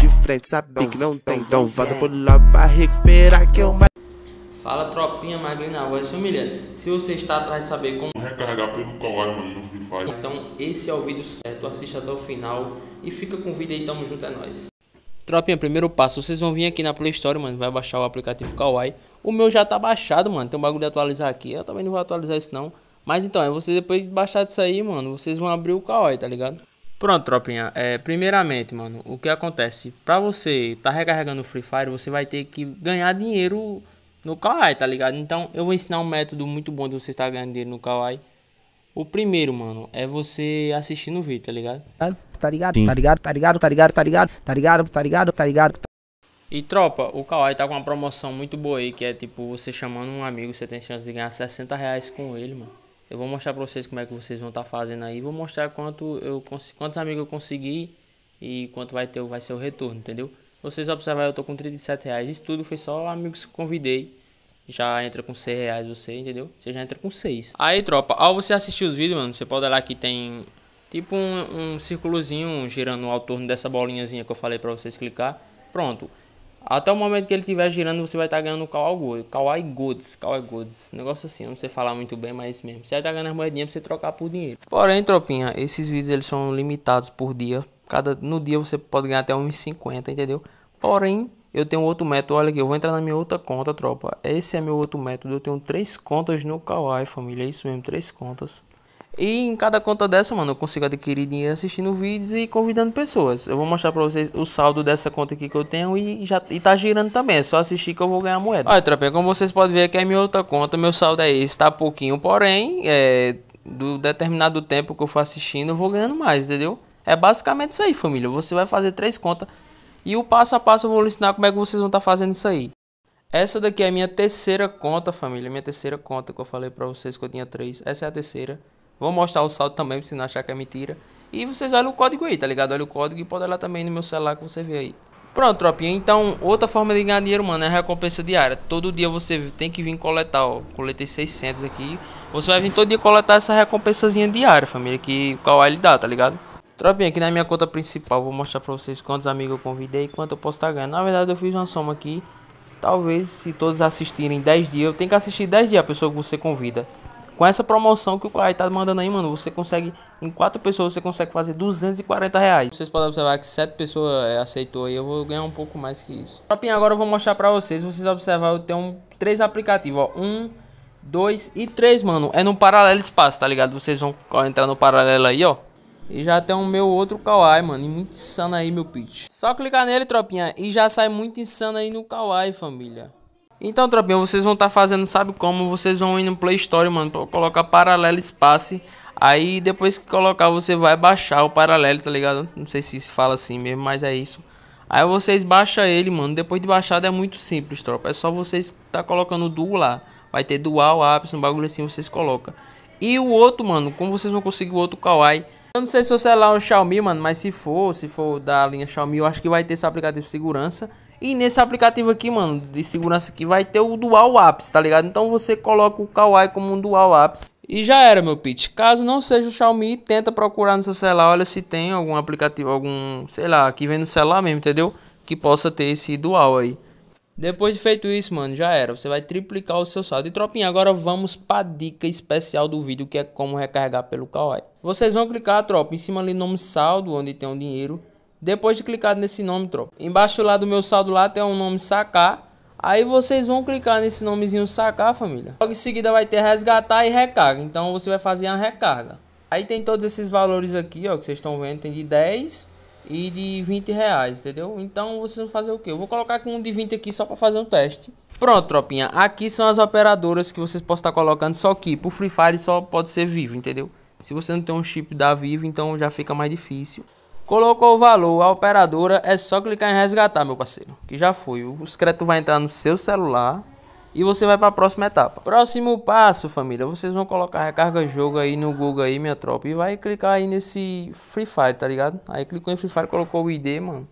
de frente, sabe que não tem, então volta por lá pra recuperar que eu mais. Fala tropinha, magrinha na voz, família. Se você está atrás de saber como recarregar pelo Kawaii, mano, no Free Fire. Então, esse é o vídeo certo, assista até o final e fica com o vídeo aí, tamo junto, é nóis. Tropinha, primeiro passo, vocês vão vir aqui na Play Store, mano, vai baixar o aplicativo Kawaii. O meu já tá baixado, mano, tem um bagulho de atualizar aqui, eu também não vou atualizar isso não. Mas então, é você depois de baixar isso aí, mano, vocês vão abrir o Kawaii, tá ligado? Pronto, tropinha. É, primeiramente, mano, o que acontece? Pra você tá recarregando o Free Fire, você vai ter que ganhar dinheiro no Kawaii, tá ligado? Então, eu vou ensinar um método muito bom de você estar tá ganhando dinheiro no Kawaii. O primeiro, mano, é você assistindo o vídeo, tá, tá ligado? Tá ligado, Sim. tá ligado, tá ligado, tá ligado, tá ligado, tá ligado, tá ligado, tá ligado. E tropa, o Kawaii tá com uma promoção muito boa aí, que é tipo, você chamando um amigo, você tem chance de ganhar 60 reais com ele, mano. Eu vou mostrar pra vocês como é que vocês vão estar tá fazendo aí. Vou mostrar quanto eu quantos amigos eu consegui e quanto vai, ter, vai ser o retorno, entendeu? Vocês observar, eu tô com 37 reais. Isso tudo foi só amigos que convidei. Já entra com 6 reais você, entendeu? Você já entra com 6. Aí, tropa, ao você assistir os vídeos, mano, você pode olhar que tem tipo um, um círculozinho girando ao torno dessa bolinhazinha que eu falei pra vocês clicar. Pronto. Até o momento que ele estiver girando, você vai estar tá ganhando Kawaii Goods. Kawaii Goods. Negócio assim, eu não sei falar muito bem, mas é mesmo. Você vai estar tá ganhando as moedinhas pra você trocar por dinheiro. Porém, tropinha, esses vídeos eles são limitados por dia. Cada, no dia você pode ganhar até uns 50, entendeu? Porém, eu tenho outro método. Olha aqui, eu vou entrar na minha outra conta, tropa. Esse é meu outro método. Eu tenho três contas no Kawaii, família. É isso mesmo, três contas. E em cada conta dessa, mano, eu consigo adquirir dinheiro assistindo vídeos e convidando pessoas. Eu vou mostrar pra vocês o saldo dessa conta aqui que eu tenho e já e tá girando também. É só assistir que eu vou ganhar moeda. Olha, trapé, como vocês podem ver aqui é minha outra conta. Meu saldo é esse, tá pouquinho, porém, é, do determinado tempo que eu for assistindo, eu vou ganhando mais, entendeu? É basicamente isso aí, família. Você vai fazer três contas e o passo a passo eu vou lhe ensinar como é que vocês vão estar tá fazendo isso aí. Essa daqui é a minha terceira conta, família. Minha terceira conta que eu falei pra vocês que eu tinha três. Essa é a terceira. Vou mostrar o saldo também pra você não achar que é mentira. E vocês olham o código aí, tá ligado? Olha o código e pode olhar também no meu celular que você vê aí. Pronto, tropinha. Então, outra forma de ganhar dinheiro, mano, é a recompensa diária. Todo dia você tem que vir coletar, ó. Coletei 600 aqui. Você vai vir todo dia coletar essa recompensazinha diária, família, que o Kawaii lhe dá, tá ligado? Tropinha, aqui na minha conta principal, vou mostrar pra vocês quantos amigos eu convidei e quanto eu posso estar tá ganhando. Na verdade, eu fiz uma soma aqui. Talvez, se todos assistirem 10 dias, eu tenho que assistir 10 dias a pessoa que você convida. Com essa promoção que o Clay tá mandando aí, mano, você consegue, em quatro pessoas, você consegue fazer 240 reais. Vocês podem observar que sete pessoas é, aceitou aí, eu vou ganhar um pouco mais que isso. Tropinha, agora eu vou mostrar pra vocês, vocês observar, eu tenho um, três aplicativos, ó, um, dois e três, mano. É no paralelo espaço, tá ligado? Vocês vão entrar no paralelo aí, ó. E já tem o meu outro Kawaii, mano. E muito insano aí, meu pitch. Só clicar nele, tropinha. E já sai muito insano aí no Kawaii, família. Então, tropinha, vocês vão estar tá fazendo, sabe como? Vocês vão ir no Play Store, mano, pra colocar paralelo espaço. Aí, depois que colocar, você vai baixar o paralelo, tá ligado? Não sei se se fala assim mesmo, mas é isso. Aí vocês baixam ele, mano. Depois de baixado é muito simples, tropa. É só vocês tá colocando o duo lá. Vai ter dual, apps, um bagulho assim, vocês colocam. E o outro, mano, como vocês vão conseguir o outro kawaii? Eu não sei se você é lá um Xiaomi, mano, mas se for, se for da linha Xiaomi, eu acho que vai ter esse aplicativo de segurança. E nesse aplicativo aqui, mano, de segurança aqui, vai ter o Dual Apps, tá ligado? Então você coloca o Kawaii como um Dual Apps. E já era, meu pitch. Caso não seja o Xiaomi, tenta procurar no seu celular, olha se tem algum aplicativo, algum, sei lá, que vem no celular mesmo, entendeu? Que possa ter esse Dual aí. Depois de feito isso, mano, já era. Você vai triplicar o seu saldo. E tropinha, agora vamos pra dica especial do vídeo, que é como recarregar pelo Kawaii. Vocês vão clicar, tropa, em cima ali no nome saldo, onde tem o um dinheiro. Depois de clicar nesse nome, tropa, embaixo lá do meu saldo lá tem um nome sacar. Aí vocês vão clicar nesse nomezinho sacar, família. Logo em seguida vai ter resgatar e recarga. Então você vai fazer a recarga. Aí tem todos esses valores aqui, ó, que vocês estão vendo. Tem de 10 e de 20 reais, entendeu? Então vocês vão fazer o que? Eu vou colocar com um de 20 aqui só para fazer um teste. Pronto, tropinha. Aqui são as operadoras que vocês podem estar colocando. Só que pro Free Fire só pode ser vivo, entendeu? Se você não tem um chip da Vivo, então já fica mais difícil. Colocou o valor, a operadora, é só clicar em resgatar, meu parceiro, que já foi. O secreto vai entrar no seu celular e você vai para a próxima etapa. Próximo passo, família, vocês vão colocar recarga jogo aí no Google aí, minha tropa, e vai clicar aí nesse Free Fire, tá ligado? Aí clicou em Free Fire, colocou o ID, mano.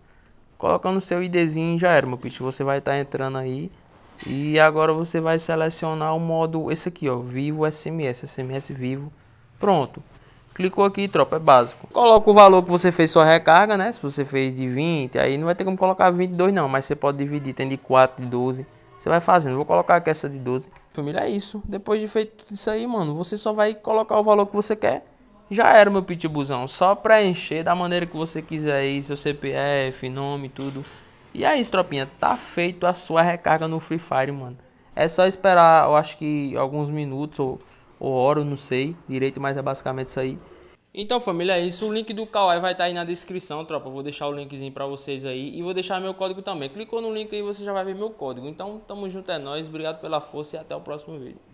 Colocando o seu IDzinho já era, meu pitch. Você vai estar tá entrando aí e agora você vai selecionar o modo esse aqui, ó, Vivo SMS, SMS Vivo. Pronto. Clicou aqui, tropa, é básico. Coloca o valor que você fez sua recarga, né? Se você fez de 20, aí não vai ter como colocar 22 não, mas você pode dividir, tem de 4, de 12. Você vai fazendo, vou colocar aqui essa de 12. Família, é isso. Depois de feito isso aí, mano, você só vai colocar o valor que você quer. Já era, meu pitbuzão. Só preencher da maneira que você quiser aí, seu CPF, nome, tudo. E é isso, tropinha. Tá feito a sua recarga no Free Fire, mano. É só esperar, eu acho que alguns minutos ou ou oro, não sei direito, mas é basicamente isso aí. Então, família, é isso. O link do Kawai vai estar tá aí na descrição, tropa. vou deixar o linkzinho para vocês aí e vou deixar meu código também. Clicou no link aí, você já vai ver meu código. Então, tamo junto, é nóis. Obrigado pela força e até o próximo vídeo.